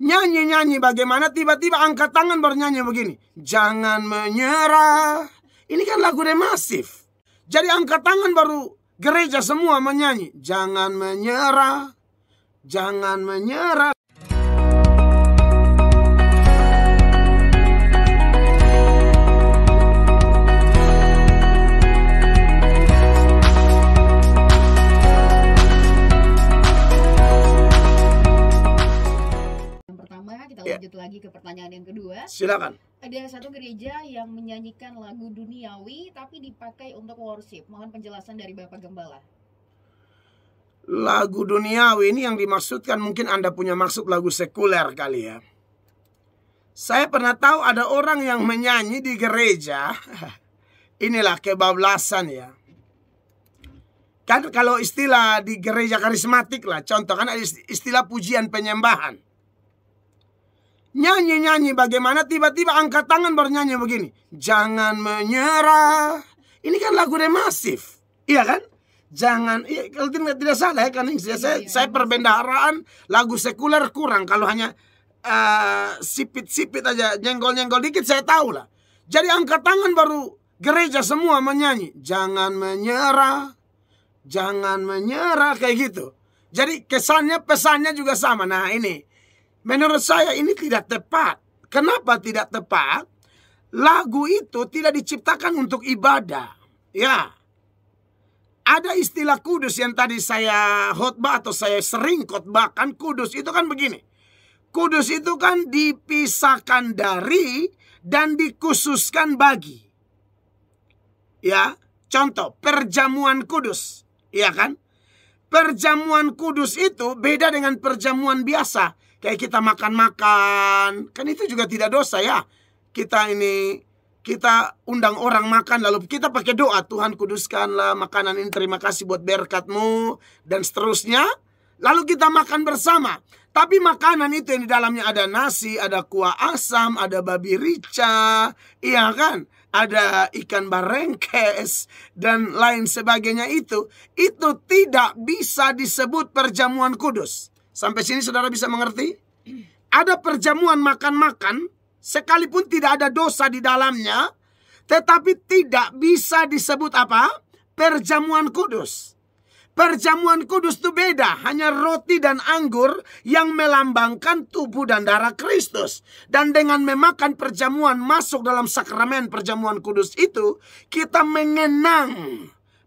Nyanyi-nyanyi bagaimana tiba-tiba angkat tangan bernyanyi begini. Jangan menyerah. Ini kan lagu masif. Jadi angkat tangan baru gereja semua menyanyi. Jangan menyerah. Jangan menyerah. ke pertanyaan yang kedua. Silakan. Ada satu gereja yang menyanyikan lagu duniawi tapi dipakai untuk worship. Mohon penjelasan dari Bapak Gembala. Lagu duniawi ini yang dimaksudkan mungkin Anda punya maksud lagu sekuler kali ya. Saya pernah tahu ada orang yang menyanyi di gereja. Inilah kebablasan ya kan kalau istilah di gereja karismatik lah contoh kan istilah pujian penyembahan Nyanyi-nyanyi bagaimana tiba-tiba angkat tangan baru nyanyi begini. Jangan menyerah. Ini kan lagu masif. Iya kan? Jangan, iya, kalau tidak, tidak salah ya kan saya, saya, iya, iya. saya perbendaharaan lagu sekuler kurang. Kalau hanya eh, sipit-sipit uh, sipit aja, nyenggol-nyenggol dikit saya tahu lah. Jadi angkat tangan baru gereja semua menyanyi. Jangan menyerah. Jangan menyerah kayak gitu. Jadi kesannya pesannya juga sama. Nah ini Menurut saya ini tidak tepat. Kenapa tidak tepat? Lagu itu tidak diciptakan untuk ibadah. Ya. Ada istilah kudus yang tadi saya khotbah atau saya sering khotbahkan kudus itu kan begini. Kudus itu kan dipisahkan dari dan dikhususkan bagi. Ya, contoh perjamuan kudus, ya kan? Perjamuan kudus itu beda dengan perjamuan biasa. Kayak kita makan-makan, kan itu juga tidak dosa ya. Kita ini kita undang orang makan lalu kita pakai doa Tuhan kuduskanlah makanan ini terima kasih buat berkatmu dan seterusnya lalu kita makan bersama tapi makanan itu yang di dalamnya ada nasi ada kuah asam ada babi rica iya kan ada ikan barengkes dan lain sebagainya itu itu tidak bisa disebut perjamuan kudus Sampai sini saudara bisa mengerti? Ada perjamuan makan-makan, sekalipun tidak ada dosa di dalamnya, tetapi tidak bisa disebut apa? Perjamuan kudus. Perjamuan kudus itu beda, hanya roti dan anggur yang melambangkan tubuh dan darah Kristus. Dan dengan memakan perjamuan masuk dalam sakramen perjamuan kudus itu, kita mengenang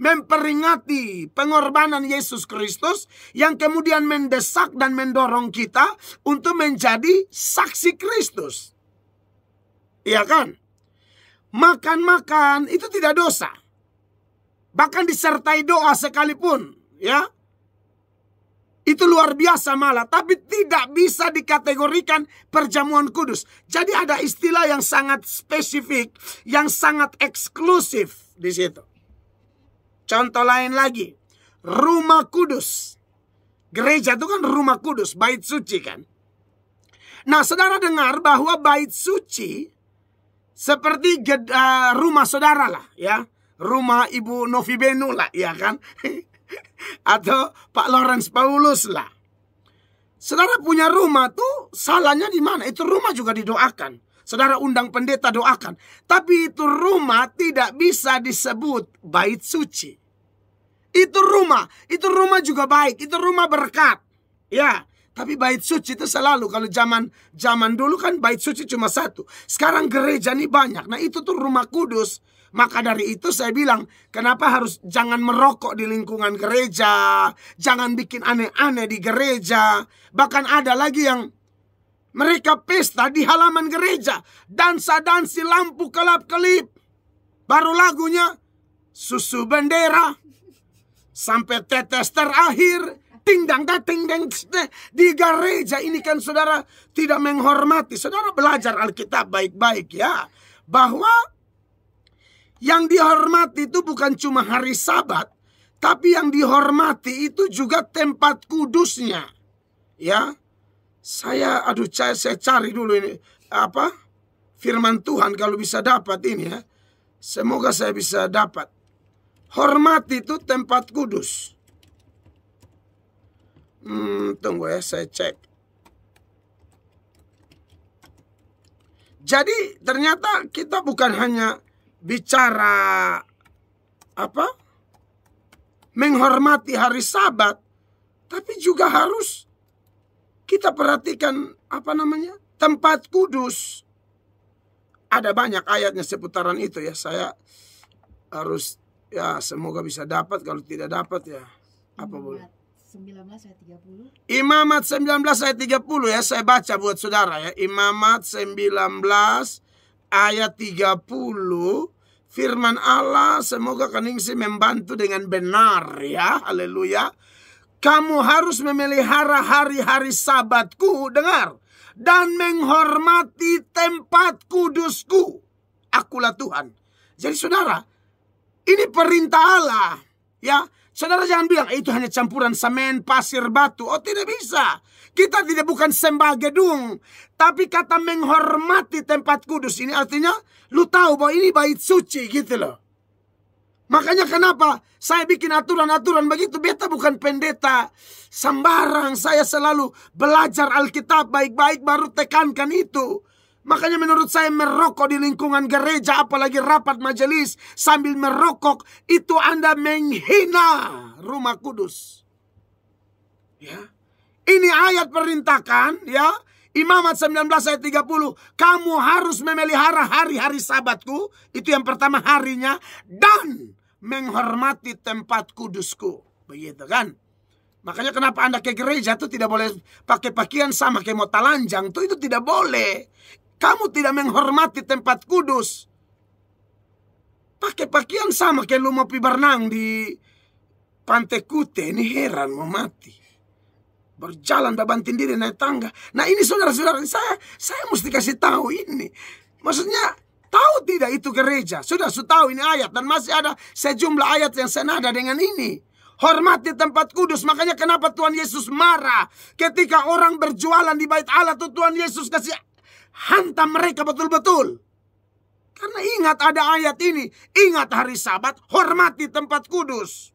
memperingati pengorbanan Yesus Kristus yang kemudian mendesak dan mendorong kita untuk menjadi saksi Kristus. Iya kan? Makan-makan itu tidak dosa. Bahkan disertai doa sekalipun, ya. Itu luar biasa malah, tapi tidak bisa dikategorikan perjamuan kudus. Jadi ada istilah yang sangat spesifik, yang sangat eksklusif di situ. Contoh lain lagi, rumah kudus. Gereja itu kan rumah kudus, bait suci kan. Nah, saudara dengar bahwa bait suci seperti eh, rumah saudara lah ya. Rumah Ibu Novi Benu lah ya kan. Atau Pak Lawrence Paulus lah. Saudara punya rumah tuh salahnya di mana? Itu rumah juga didoakan. Saudara undang pendeta doakan. Tapi itu rumah tidak bisa disebut bait suci. Itu rumah, itu rumah juga baik, itu rumah berkat. Ya, tapi bait suci itu selalu kalau zaman zaman dulu kan bait suci cuma satu. Sekarang gereja ini banyak. Nah, itu tuh rumah kudus. Maka dari itu saya bilang, kenapa harus jangan merokok di lingkungan gereja, jangan bikin aneh-aneh di gereja. Bahkan ada lagi yang mereka pesta di halaman gereja, dansa-dansi lampu kelap-kelip. Baru lagunya susu bendera sampai tetes terakhir tindang dah ting di gereja ini kan saudara tidak menghormati saudara belajar Alkitab baik-baik ya bahwa yang dihormati itu bukan cuma hari Sabat tapi yang dihormati itu juga tempat kudusnya ya saya aduh saya, saya cari dulu ini apa firman Tuhan kalau bisa dapat ini ya semoga saya bisa dapat Hormati itu tempat kudus. Hmm, tunggu ya, saya cek. Jadi ternyata kita bukan hanya bicara apa? Menghormati hari Sabat, tapi juga harus kita perhatikan apa namanya? tempat kudus. Ada banyak ayatnya seputaran itu ya, saya harus Ya, semoga bisa dapat. Kalau tidak dapat ya, apa boleh? 19 ayat 30. Imamat 19 ayat 30 ya, saya baca buat saudara ya. Imamat 19 ayat 30. Firman Allah semoga Keningsi membantu dengan benar ya. Haleluya. Kamu harus memelihara hari-hari sabatku. Dengar. Dan menghormati tempat kudusku. Akulah Tuhan. Jadi saudara, ini perintah Allah. Ya, saudara jangan bilang e, itu hanya campuran semen, pasir, batu. Oh, tidak bisa. Kita tidak bukan sembah gedung, tapi kata menghormati tempat kudus ini artinya lu tahu bahwa ini bait suci gitu loh. Makanya kenapa saya bikin aturan-aturan begitu? Beta bukan pendeta sembarang. Saya selalu belajar Alkitab baik-baik baru tekankan itu. Makanya menurut saya merokok di lingkungan gereja apalagi rapat majelis sambil merokok itu Anda menghina rumah kudus. Ya. Ini ayat perintahkan ya. Imamat 19 ayat 30, kamu harus memelihara hari-hari sabatku, itu yang pertama harinya, dan menghormati tempat kudusku. Begitu kan? Makanya kenapa Anda ke gereja itu tidak boleh pakai pakaian sama kayak mau talanjang tuh itu tidak boleh. Kamu tidak menghormati tempat kudus. Pakai pakaian sama kayak lu mau pi berenang di pantai Kute. Ini heran mau mati. Berjalan babantin diri naik tangga. Nah ini saudara-saudara saya, saya mesti kasih tahu ini. Maksudnya tahu tidak itu gereja? Sudah su tahu ini ayat dan masih ada sejumlah ayat yang senada dengan ini. Hormati tempat kudus. Makanya kenapa Tuhan Yesus marah ketika orang berjualan di bait Allah tuh Tuhan Yesus kasih Hantam mereka betul-betul. Karena ingat ada ayat ini. Ingat hari sabat, hormati tempat kudus.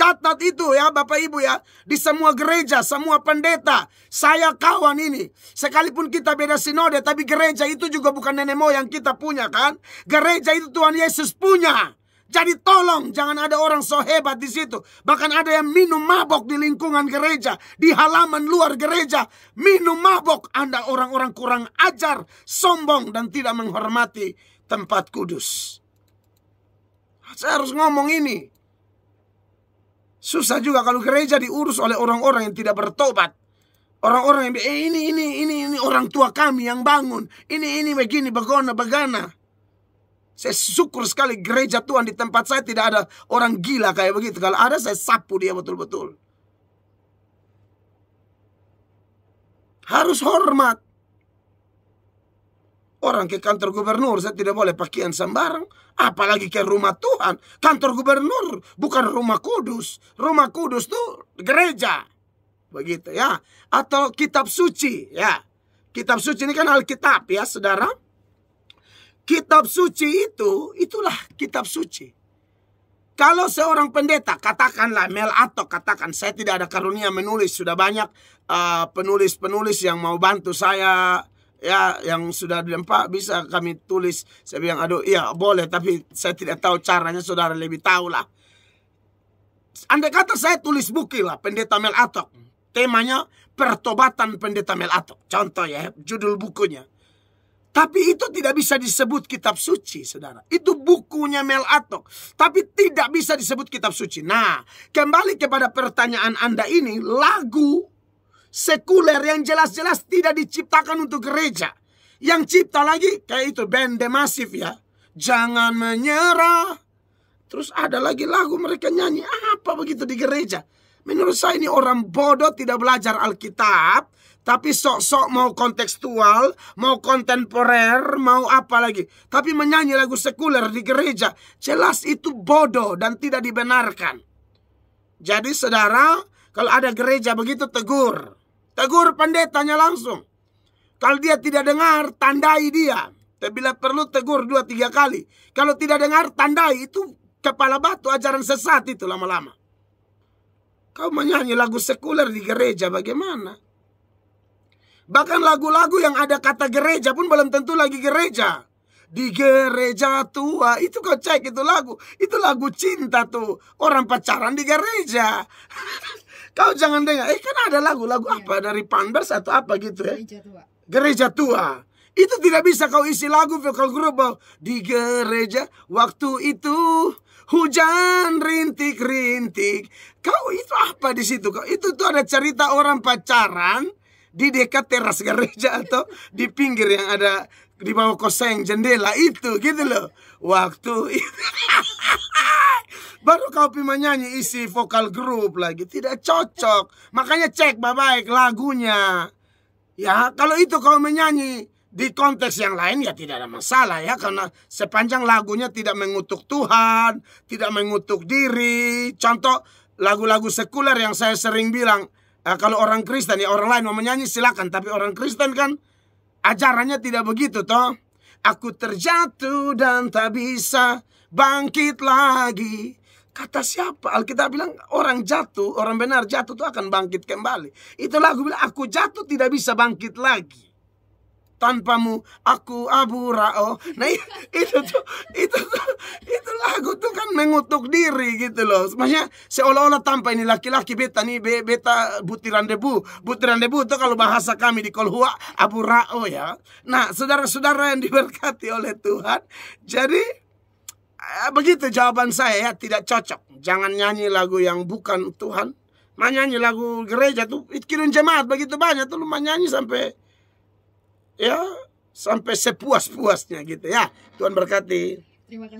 Catat itu ya Bapak Ibu ya. Di semua gereja, semua pendeta. Saya kawan ini. Sekalipun kita beda sinode, tapi gereja itu juga bukan nenek moyang kita punya kan. Gereja itu Tuhan Yesus punya. Jadi tolong jangan ada orang so hebat di situ. Bahkan ada yang minum mabok di lingkungan gereja, di halaman luar gereja. Minum mabok Anda orang-orang kurang ajar, sombong dan tidak menghormati tempat kudus. Saya harus ngomong ini. Susah juga kalau gereja diurus oleh orang-orang yang tidak bertobat. Orang-orang yang eh, ini ini ini ini orang tua kami yang bangun. Ini ini begini begona begana. Saya syukur sekali gereja Tuhan di tempat saya tidak ada orang gila kayak begitu. Kalau ada saya sapu dia betul-betul. Harus hormat. Orang ke kantor gubernur saya tidak boleh pakaian sembarang. Apalagi ke rumah Tuhan. Kantor gubernur bukan rumah kudus. Rumah kudus tuh gereja. Begitu ya. Atau kitab suci ya. Kitab suci ini kan Alkitab ya saudara. Kitab suci itu, itulah kitab suci. Kalau seorang pendeta, katakanlah Mel atau katakan saya tidak ada karunia menulis, sudah banyak uh, penulis-penulis uh, yang mau bantu saya ya yang sudah dilempak bisa kami tulis. Saya bilang aduh iya boleh tapi saya tidak tahu caranya saudara lebih tahu lah. Anda kata saya tulis buku lah pendeta Mel Atok. Temanya pertobatan pendeta Mel Atok. Contoh ya judul bukunya. Tapi itu tidak bisa disebut kitab suci, saudara. Itu bukunya Mel Atok. Tapi tidak bisa disebut kitab suci. Nah, kembali kepada pertanyaan Anda ini, lagu sekuler yang jelas-jelas tidak diciptakan untuk gereja. Yang cipta lagi, kayak itu band The Massive ya. Jangan menyerah. Terus ada lagi lagu mereka nyanyi. Apa begitu di gereja? Menurut saya ini orang bodoh tidak belajar Alkitab tapi sok-sok mau kontekstual, mau kontemporer, mau apa lagi. Tapi menyanyi lagu sekuler di gereja, jelas itu bodoh dan tidak dibenarkan. Jadi saudara, kalau ada gereja begitu tegur. Tegur pendetanya langsung. Kalau dia tidak dengar, tandai dia. Bila perlu tegur dua tiga kali. Kalau tidak dengar, tandai. Itu kepala batu ajaran sesat itu lama-lama. Kau menyanyi lagu sekuler di gereja bagaimana? Bahkan lagu-lagu yang ada kata gereja pun belum tentu lagi gereja. Di gereja tua itu kau cek itu lagu, itu lagu cinta tuh. Orang pacaran di gereja. kau jangan dengar, eh kan ada lagu-lagu iya. apa dari Panbers atau apa gitu ya. Gereja tua. Gereja tua. Itu tidak bisa kau isi lagu vokal grup di gereja waktu itu hujan rintik-rintik. Kau itu apa di situ? Kau itu tuh ada cerita orang pacaran di dekat teras gereja atau di pinggir yang ada di bawah koseng jendela itu gitu loh waktu baru kau pima nyanyi isi vokal grup lagi tidak cocok makanya cek baik-baik lagunya ya kalau itu kau menyanyi di konteks yang lain ya tidak ada masalah ya karena sepanjang lagunya tidak mengutuk Tuhan, tidak mengutuk diri. Contoh lagu-lagu sekuler yang saya sering bilang, eh, kalau orang Kristen ya orang lain mau menyanyi silakan tapi orang Kristen kan ajarannya tidak begitu toh aku terjatuh dan tak bisa bangkit lagi kata siapa Alkitab bilang orang jatuh orang benar jatuh tuh akan bangkit kembali itulah aku bilang aku jatuh tidak bisa bangkit lagi tanpamu aku abu rao nah itu tuh itu tuh itu lagu tuh kan mengutuk diri gitu loh maksudnya seolah-olah tanpa ini laki-laki beta nih be, beta butiran debu butiran debu tuh kalau bahasa kami di kolhua abu rao ya nah saudara-saudara yang diberkati oleh Tuhan jadi eh, begitu jawaban saya ya tidak cocok jangan nyanyi lagu yang bukan Tuhan Manyanyi lagu gereja tuh, kirim jemaat begitu banyak tuh lu manyanyi sampai ya sampai sepuas-puasnya gitu ya. Tuhan berkati. Terima kasih.